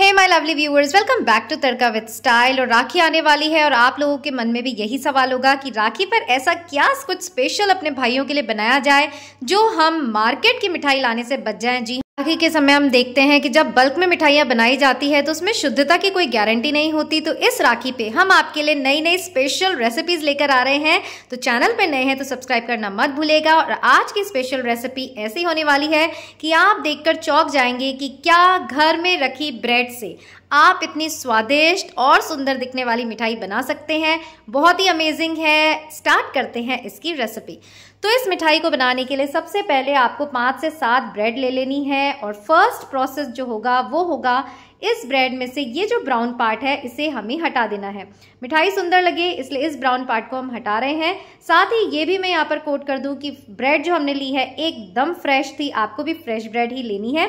Hey my lovely viewers welcome back to Tadka with style और राखी आने वाली है और आप लोगों के मन में भी यही सवाल होगा कि राखी पर ऐसा क्या कुछ स्पेशल अपने भाइयों के लिए बनाया जाए जो हम मार्केट की मिठाई लाने से बच जाएं जी राखी के समय हम देखते हैं कि जब बल्क में मिठाइयाँ बनाई जाती है तो उसमें शुद्धता की कोई गारंटी नहीं होती तो इस राखी पे हम आपके लिए नई नई स्पेशल रेसिपीज लेकर आ रहे हैं तो चैनल पे नए हैं तो सब्सक्राइब करना मत भूलेगा और आज की स्पेशल रेसिपी ऐसी होने वाली है कि आप देखकर चौंक जाएंगे कि क्या घर में रखी ब्रेड से आप इतनी स्वादिष्ट और सुंदर दिखने वाली मिठाई बना सकते हैं बहुत ही अमेजिंग है स्टार्ट करते हैं इसकी रेसिपी तो इस मिठाई को बनाने के लिए सबसे पहले आपको पाँच से सात ब्रेड ले लेनी है और फर्स्ट प्रोसेस जो होगा वो होगा इस ब्रेड में से ये जो ब्राउन पार्ट है इसे हमें हटा देना है मिठाई सुंदर लगे इसलिए इस ब्राउन पार्ट को हम हटा रहे हैं साथ ही ये भी मैं यहाँ पर कोट कर दूँ कि ब्रेड जो हमने ली है एकदम फ्रेश थी आपको भी फ्रेश ब्रेड ही लेनी है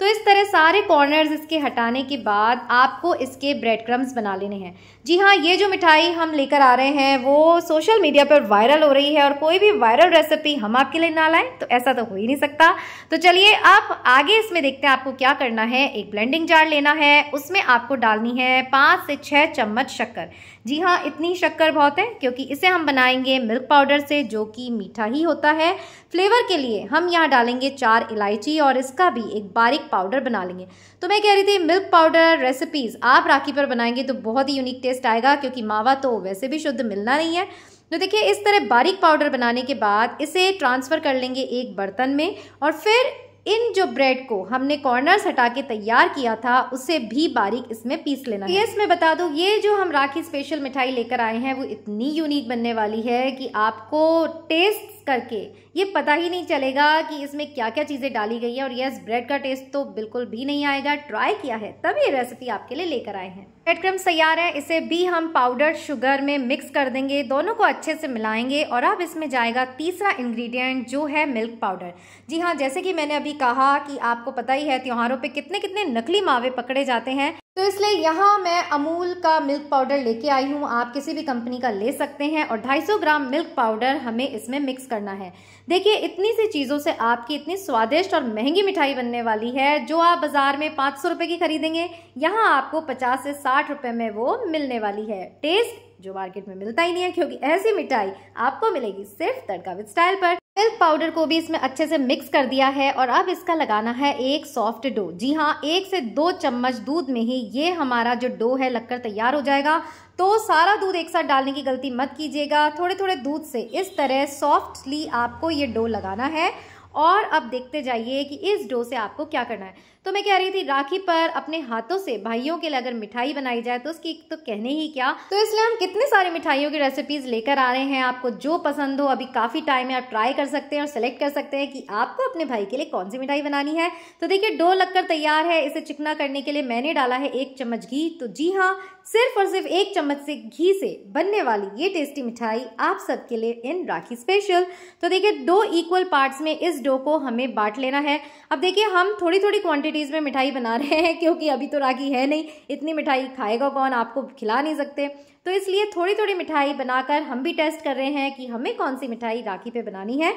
तो इस तरह सारे कॉर्नर्स इसके हटाने के बाद आपको इसके ब्रेड क्रम्स बना लेने हैं जी हाँ ये जो मिठाई हम लेकर आ रहे हैं वो सोशल मीडिया पर वायरल हो रही है और कोई भी वायरल रेसिपी हम आपके लिए ना लाएं तो ऐसा तो हो ही नहीं सकता तो चलिए आप आगे इसमें देखते हैं आपको क्या करना है एक ब्लेंडिंग जार लेना है उसमें आपको डालनी है पाँच से छः चम्मच शक्कर जी हाँ इतनी शक्कर बहुत है क्योंकि इसे हम बनाएंगे मिल्क पाउडर से जो कि मीठा ही होता है फ्लेवर के लिए हम यहाँ डालेंगे चार इलायची और इसका भी एक बारीक पाउडर बना लेंगे तो मैं कह रही थी मिल्क पाउडर रेसिपीज़ आप राखी पर बनाएंगे तो बहुत ही यूनिक टेस्ट आएगा क्योंकि मावा तो वैसे भी शुद्ध मिलना नहीं है तो देखिए इस तरह बारीक पाउडर बनाने के बाद इसे ट्रांसफ़र कर लेंगे एक बर्तन में और फिर इन जो ब्रेड को हमने कॉर्नर्स हटा के तैयार किया था उसे भी बारीक इसमें पीस लेना है। इसमें बता दूँ ये जो हम राखी स्पेशल मिठाई लेकर आए हैं वो इतनी यूनिक बनने वाली है कि आपको टेस्ट करके ये पता ही नहीं चलेगा कि इसमें क्या क्या चीज़ें डाली गई है और यस ब्रेड का टेस्ट तो बिल्कुल भी नहीं आएगा ट्राई किया है तब ये रेसिपी आपके लिए लेकर आए हैं ब्रेड क्रम्स तैयार है इसे भी हम पाउडर शुगर में मिक्स कर देंगे दोनों को अच्छे से मिलाएंगे और अब इसमें जाएगा तीसरा इंग्रेडिएंट जो है मिल्क पाउडर जी हाँ जैसे कि मैंने अभी कहा कि आपको पता ही है त्योहारों पे कितने कितने नकली मावे पकड़े जाते हैं तो इसलिए यहाँ मैं अमूल का मिल्क पाउडर लेके आई हूँ आप किसी भी कंपनी का ले सकते हैं और 250 ग्राम मिल्क पाउडर हमें इसमें मिक्स करना है देखिए इतनी सी चीज़ों से आपकी इतनी स्वादिष्ट और महंगी मिठाई बनने वाली है जो आप बाज़ार में पाँच सौ की खरीदेंगे यहाँ आपको पचास से साठ रुपये में वो मिलने वाली है टेस्ट जो मार्केट में मिलता ही नहीं है क्योंकि ऐसी मिठाई आपको मिलेगी सिर्फ तड़का विद स्टाइल पर मिल्क पाउडर को भी इसमें अच्छे से मिक्स कर दिया है और अब इसका लगाना है एक सॉफ्ट डो जी हाँ एक से दो चम्मच दूध में ही ये हमारा जो डो है लगकर तैयार हो जाएगा तो सारा दूध एक साथ डालने की गलती मत कीजिएगा थोड़े थोड़े दूध से इस तरह सॉफ्टली आपको ये डो लगाना है और अब देखते जाइए कि इस डो से आपको क्या करना है तो मैं कह रही थी राखी पर अपने हाथों से भाइयों के लिए अगर मिठाई बनाई जाए तो उसकी तो कहने ही क्या तो इसलिए हम कितने सारी मिठाइयों की रेसिपीज लेकर आ रहे हैं आपको जो पसंद हो अभी काफ़ी टाइम है आप ट्राई कर सकते हैं और सेलेक्ट कर सकते हैं कि आपको अपने भाई के लिए कौन सी मिठाई बनानी है तो देखिये डो लगकर तैयार है इसे चिकना करने के लिए मैंने डाला है एक चम्मच घी तो जी हाँ सिर्फ और सिर्फ एक चम्मच से घी से बनने वाली ये टेस्टी मिठाई आप सबके लिए इन राखी स्पेशल तो देखिये दो इक्वल पार्ट्स में इस डो को हमें बांट लेना है अब देखिए हम थोड़ी थोड़ी क्वांटिटीज़ में मिठाई बना रहे हैं क्योंकि अभी तो राखी है नहीं इतनी मिठाई खाएगा कौन आपको खिला नहीं सकते तो इसलिए थोड़ी थोड़ी मिठाई बनाकर हम भी टेस्ट कर रहे हैं कि हमें कौन सी मिठाई राखी पे बनानी है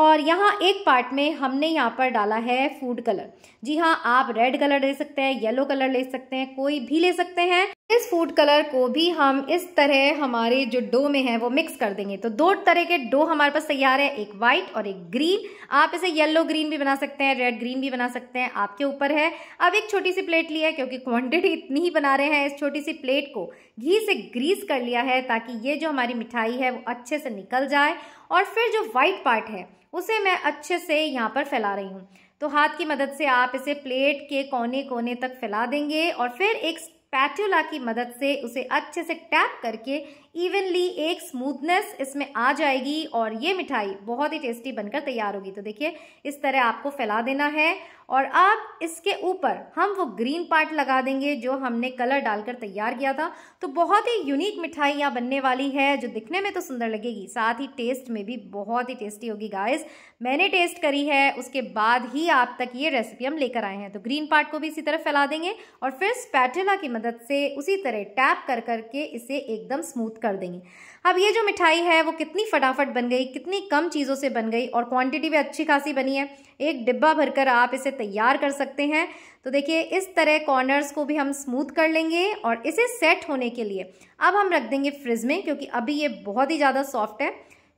और यहाँ एक पार्ट में हमने यहाँ पर डाला है फूड कलर जी हाँ आप रेड कलर ले सकते हैं येलो कलर ले सकते हैं कोई भी ले सकते हैं इस फूड कलर को भी हम इस तरह हमारे जो डो में है वो मिक्स कर देंगे तो दो तरह के डो हमारे पास तैयार है एक वाइट और एक ग्रीन आप इसे येलो ग्रीन भी बना सकते हैं रेड ग्रीन भी बना सकते हैं आपके ऊपर है अब एक छोटी सी प्लेट ली है क्योंकि क्वांटिटी इतनी ही बना रहे हैं इस छोटी सी प्लेट को घी से ग्रीस कर लिया है ताकि ये जो हमारी मिठाई है वो अच्छे से निकल जाए और फिर जो वाइट पार्ट है उसे मैं अच्छे से यहाँ पर फैला रही हूँ तो हाथ की मदद से आप इसे प्लेट के कोने कोने तक फैला देंगे और फिर एक पैट्यूला की मदद से उसे अच्छे से टैप करके इवनली एक स्मूथनेस इसमें आ जाएगी और ये मिठाई बहुत ही टेस्टी बनकर तैयार होगी तो देखिए इस तरह आपको फैला देना है और अब इसके ऊपर हम वो ग्रीन पार्ट लगा देंगे जो हमने कलर डालकर तैयार किया था तो बहुत ही यूनिक मिठाई यहाँ बनने वाली है जो दिखने में तो सुंदर लगेगी साथ ही टेस्ट में भी बहुत ही टेस्टी होगी गाइस मैंने टेस्ट करी है उसके बाद ही आप तक ये रेसिपी हम लेकर आए हैं तो ग्रीन पार्ट को भी इसी तरह फैला देंगे और फिर स्पैटला की मदद से उसी तरह टैप कर करके इसे एकदम स्मूथ कर देंगे अब ये जो मिठाई है वो कितनी फटाफट बन गई कितनी कम चीज़ों से बन गई और क्वांटिटी भी अच्छी खासी बनी है एक डिब्बा भरकर आप इसे तैयार कर सकते हैं तो देखिए इस तरह कॉर्नर्स को भी हम स्मूथ कर लेंगे और इसे सेट होने के लिए अब हम रख देंगे फ्रिज में क्योंकि अभी ये बहुत ही ज़्यादा सॉफ्ट है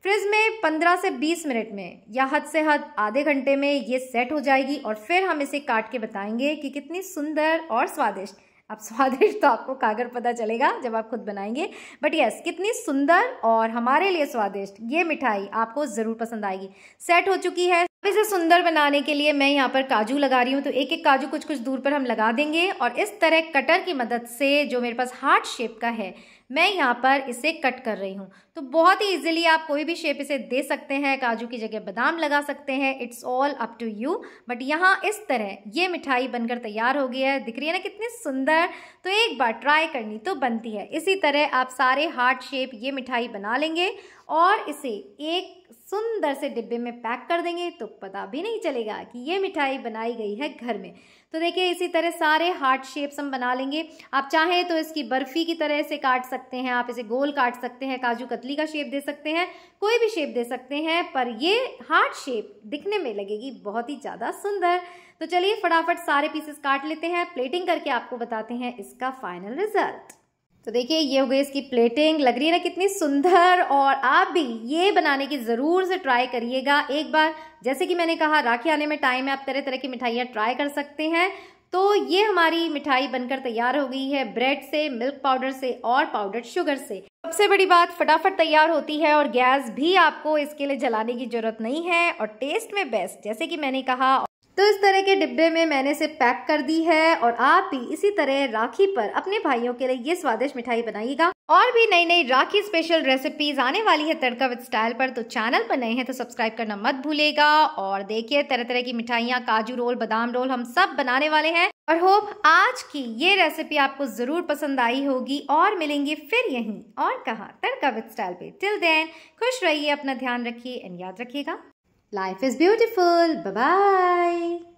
फ्रिज में पंद्रह से बीस मिनट में या हद से हद आधे घंटे में ये सेट हो जाएगी और फिर हम इसे काट के बताएंगे कि कितनी सुंदर और स्वादिष्ट अब स्वादिष्ट तो आपको कागर पता चलेगा जब आप खुद बनाएंगे बट यस कितनी सुंदर और हमारे लिए स्वादिष्ट ये मिठाई आपको ज़रूर पसंद आएगी सेट हो चुकी है अब इसे सुंदर बनाने के लिए मैं यहाँ पर काजू लगा रही हूँ तो एक एक काजू कुछ कुछ दूर पर हम लगा देंगे और इस तरह कटर की मदद से जो मेरे पास हार्ट शेप का है मैं यहाँ पर इसे कट कर रही हूँ तो बहुत ही ईजिली आप कोई भी शेप इसे दे सकते हैं काजू की जगह बादाम लगा सकते हैं it's all up to you but यहाँ इस तरह ये मिठाई बनकर तैयार हो गई है दिख रही है ना कितनी सुंदर तो एक बार ट्राई करनी तो बनती है इसी तरह आप सारे हार्ट शेप ये मिठाई बना लेंगे और इसे एक सुंदर से डिब्बे में पैक कर देंगे तो पता भी नहीं चलेगा कि ये मिठाई बनाई गई है घर में तो देखिए इसी तरह सारे हार्ट शेप्स हम बना लेंगे आप चाहें तो इसकी बर्फ़ी की तरह से काट सकते हैं आप इसे गोल काट सकते हैं काजू कतली का शेप दे सकते हैं कोई भी शेप दे सकते हैं पर ये हार्ट शेप दिखने में लगेगी बहुत ही ज़्यादा सुंदर तो चलिए फटाफट सारे पीसेस काट लेते हैं प्लेटिंग करके आपको बताते हैं इसका फाइनल रिजल्ट तो देखिए ये हो गई इसकी प्लेटिंग लग रही है ना कितनी सुंदर और आप भी ये बनाने की ज़रूर से ट्राई करिएगा एक बार जैसे कि मैंने कहा राखी आने में टाइम है आप तरह तरह की मिठाइयाँ ट्राई कर सकते हैं तो ये हमारी मिठाई बनकर तैयार हो गई है ब्रेड से मिल्क पाउडर से और पाउडर शुगर से सबसे बड़ी बात फटाफट तैयार होती है और गैस भी आपको इसके लिए जलाने की ज़रूरत नहीं है और टेस्ट में बेस्ट जैसे कि मैंने कहा तो इस तरह के डिब्बे में मैंने इसे पैक कर दी है और आप भी इसी तरह राखी पर अपने भाइयों के लिए ये स्वादिष्ट मिठाई बनाइएगा और भी नई नई राखी स्पेशल रेसिपीज आने वाली है तड़का विद स्टाइल पर तो चैनल पर नए हैं तो सब्सक्राइब करना मत भूलेगा और देखिए तरह तरह की मिठाइयाँ काजू रोल बादाम रोल हम सब बनाने वाले हैं और होप आज की ये रेसिपी आपको जरूर पसंद आई होगी और मिलेंगे फिर यहीं और कहा तड़का विद स्टाइल पे टिल देन खुश रहिए अपना ध्यान रखिए एंड याद रखिएगा Life is beautiful. Bye-bye.